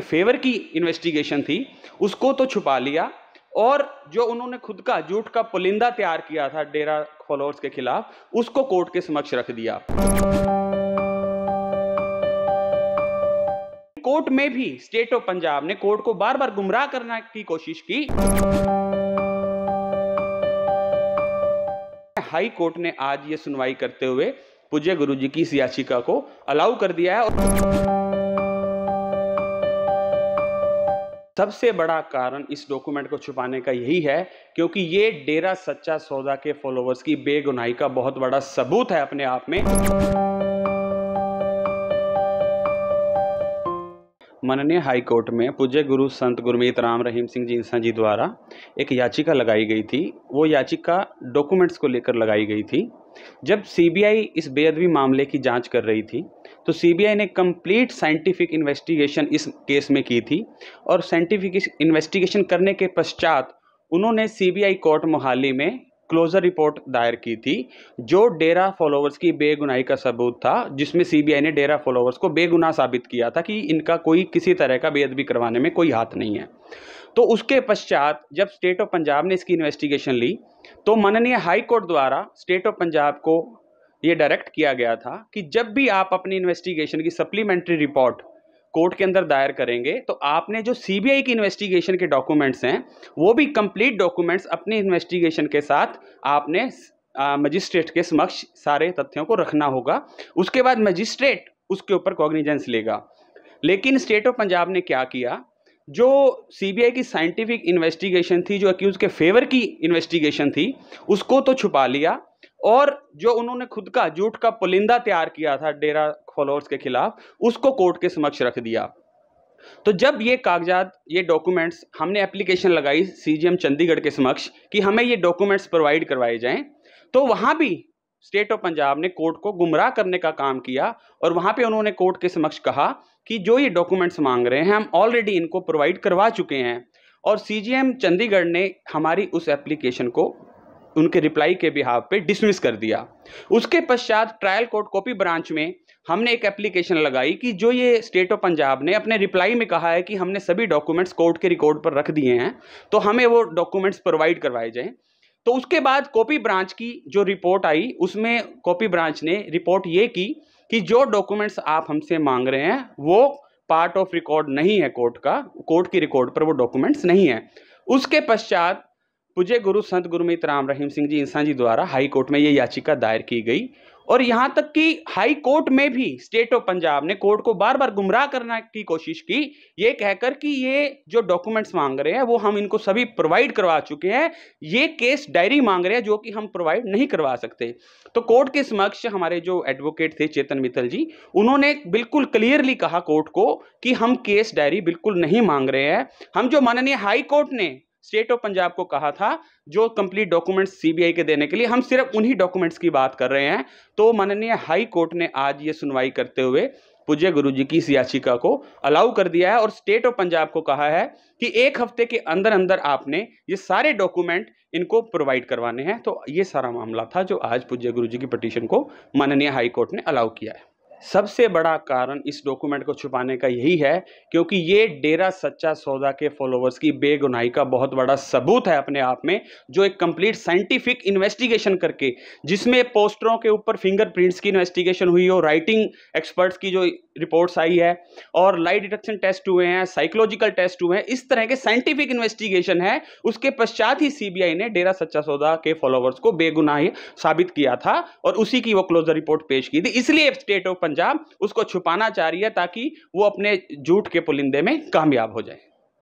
favour की investigation थी उसको तो छुपा लिया और जो उन्होंने खुद का झूठ का पुलिंदा तैयार किया था डेरा फॉलोअर्स के खिलाफ उसको कोर्ट के समक्ष रख दिया कोर्ट में भी स्टेट ऑफ पंजाब ने कोर्ट को बार बार गुमराह करने की कोशिश की हाई कोर्ट ने आज ये सुनवाई करते हुए पूज्य गुरु जी की याचिका को अलाउ कर दिया है और सबसे बड़ा कारण इस डॉक्यूमेंट को छुपाने का यही है क्योंकि ये डेरा सच्चा सौदा के फॉलोवर्स की बेगुनाही का बहुत बड़ा सबूत है अपने आप में माननीय हाईकोर्ट में पूज्य गुरु संत गुरमीत राम रहीम सिंह जींसा जी द्वारा एक याचिका लगाई गई थी वो याचिका डॉक्यूमेंट्स को लेकर लगाई गई थी जब सीबीआई इस बेअदबी मामले की जांच कर रही थी तो सीबीआई ने कंप्लीट साइंटिफिक इन्वेस्टिगेशन इस केस में की थी और साइंटिफिक इन्वेस्टिगेशन करने के पश्चात उन्होंने सीबीआई कोर्ट मोहाली में क्लोजर रिपोर्ट दायर की थी जो डेरा फॉलोअर्स की बेगुनाही का सबूत था जिसमें सीबीआई ने डेरा फॉलोवर्स को बेगुनाह साबित किया था कि इनका कोई किसी तरह का बेअदबी करवाने में कोई हाथ नहीं है तो उसके पश्चात जब स्टेट ऑफ पंजाब ने इसकी इन्वेस्टिगेशन ली तो माननीय हाई कोर्ट द्वारा स्टेट ऑफ पंजाब को ये डायरेक्ट किया गया था कि जब भी आप अपनी इन्वेस्टिगेशन की सप्लीमेंट्री रिपोर्ट कोर्ट के अंदर दायर करेंगे तो आपने जो सीबीआई की इन्वेस्टिगेशन के डॉक्यूमेंट्स हैं वो भी कंप्लीट डॉक्यूमेंट्स अपनी इन्वेस्टिगेशन के साथ आपने मजिस्ट्रेट के समक्ष सारे तथ्यों को रखना होगा उसके बाद मजिस्ट्रेट उसके ऊपर कॉग्निजेंस लेगा लेकिन स्टेट ऑफ पंजाब ने क्या किया जो सीबीआई की साइंटिफिक इन्वेस्टिगेशन थी जो अक्यूज़ के फेवर की इन्वेस्टिगेशन थी उसको तो छुपा लिया और जो उन्होंने खुद का झूठ का पुलिंदा तैयार किया था डेरा फॉलोअर्स के खिलाफ उसको कोर्ट के समक्ष रख दिया तो जब ये कागजात ये डॉक्यूमेंट्स हमने एप्लीकेशन लगाई सीजीएम चंडीगढ़ के समक्ष कि हमें ये डॉक्यूमेंट्स प्रोवाइड करवाए जाएं तो वहाँ भी स्टेट ऑफ पंजाब ने कोर्ट को गुमराह करने का काम किया और वहाँ पे उन्होंने कोर्ट के समक्ष कहा कि जो ये डॉक्यूमेंट्स मांग रहे हैं हम ऑलरेडी इनको प्रोवाइड करवा चुके हैं और सीजीएम चंडीगढ़ ने हमारी उस एप्लीकेशन को उनके रिप्लाई के बिहाव पे डिसमिस कर दिया उसके पश्चात ट्रायल कोर्ट कॉपी ब्रांच में हमने एक एप्लीकेशन लगाई कि जो ये स्टेट ऑफ पंजाब ने अपने रिप्लाई में कहा है कि हमने सभी डॉक्यूमेंट्स कोर्ट के रिकॉर्ड पर रख दिए हैं तो हमें वो डॉक्यूमेंट्स प्रोवाइड करवाए जाएँ तो उसके बाद कॉपी ब्रांच की जो रिपोर्ट आई उसमें कॉपी ब्रांच ने रिपोर्ट ये की कि जो डॉक्यूमेंट्स आप हमसे मांग रहे हैं वो पार्ट ऑफ रिकॉर्ड नहीं है कोर्ट का कोर्ट की रिकॉर्ड पर वो डॉक्यूमेंट्स नहीं है उसके पश्चात पूज्य गुरु संत गुरुमित राम रहीम सिंह जी इंसान जी द्वारा हाई कोर्ट में ये याचिका दायर की गई और यहां तक कि हाई कोर्ट में भी स्टेट ऑफ पंजाब ने कोर्ट को बार बार गुमराह करने की कोशिश की ये कहकर कि ये जो डॉक्यूमेंट्स मांग रहे हैं वो हम इनको सभी प्रोवाइड करवा चुके हैं ये केस डायरी मांग रहे हैं जो कि हम प्रोवाइड नहीं करवा सकते तो कोर्ट के समक्ष हमारे जो एडवोकेट थे चेतन मित्तल जी उन्होंने बिल्कुल क्लियरली कहा कोर्ट को कि हम केस डायरी बिल्कुल नहीं मांग रहे हैं हम जो माननीय हाई कोर्ट ने स्टेट ऑफ पंजाब को कहा था जो कंप्लीट डॉक्यूमेंट्स सीबीआई के देने के लिए हम सिर्फ उन्हीं डॉक्यूमेंट्स की बात कर रहे हैं तो माननीय हाई कोर्ट ने आज ये सुनवाई करते हुए पूज्य गुरु जी की इस याचिका को अलाउ कर दिया है और स्टेट ऑफ पंजाब को कहा है कि एक हफ्ते के अंदर अंदर आपने ये सारे डॉक्यूमेंट इनको प्रोवाइड करवाने हैं तो ये सारा मामला था जो आज पूज्य गुरु जी की पटिशन को माननीय हाईकोर्ट ने अलाउ किया है सबसे बड़ा कारण इस डॉक्यूमेंट को छुपाने का यही है क्योंकि ये डेरा सच्चा सौदा के फॉलोवर्स की बेगुनाही का बहुत बड़ा सबूत है अपने आप में जो एक कंप्लीट साइंटिफिक इन्वेस्टिगेशन करके जिसमें पोस्टरों के ऊपर फिंगरप्रिंट्स की इन्वेस्टिगेशन हुई हो राइटिंग एक्सपर्ट्स की जो रिपोर्ट्स आई है और लाइट डिटेक्शन टेस्ट हुए हैं साइकोलॉजिकल टेस्ट हुए हैं इस तरह के साइंटिफिक इन्वेस्टिगेशन है उसके पश्चात ही सीबीआई ने डेरा सच्चा सौदा के फॉलोवर्स को बेगुनाही साबित किया था और उसी की वो क्लोजर रिपोर्ट पेश की थी इसलिए स्टेट ऑफ पंजाब उसको छुपाना चाह रही है ताकि वो अपने झूठ के पुलिंदे में कामयाब हो जाए